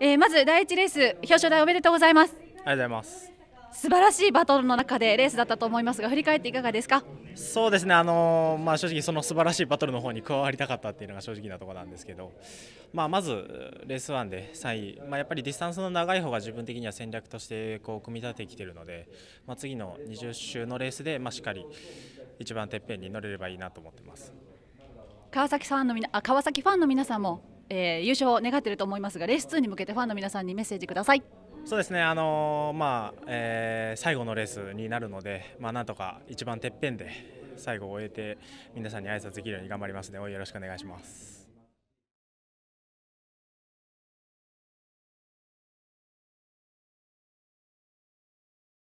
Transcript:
えー、まず第1レース表彰台おめでとうございますありがとうございます素晴らしいバトルの中でレースだったと思いますが振り返っていかがですかそうですねあのまあ正直その素晴らしいバトルの方に加わりたかったっていうのが正直なところなんですけどまあまずレース1で3位まあやっぱりディスタンスの長い方が自分的には戦略としてこう組み立ててきてるのでまあ次の20周のレースでまあしっかり一番てっぺんに乗れればいいなと思ってます川崎さんのみなあ川崎ファンの皆さんもえー、優勝を願っていると思いますがレース2に向けてファンの皆さんにメッセージください。そうですね、あのー、まあえー、最後のレースになるので、まあ、なんとか一番てっぺんで最後を終えて皆さんに挨拶できるように頑張りますのでよろしくお願いします。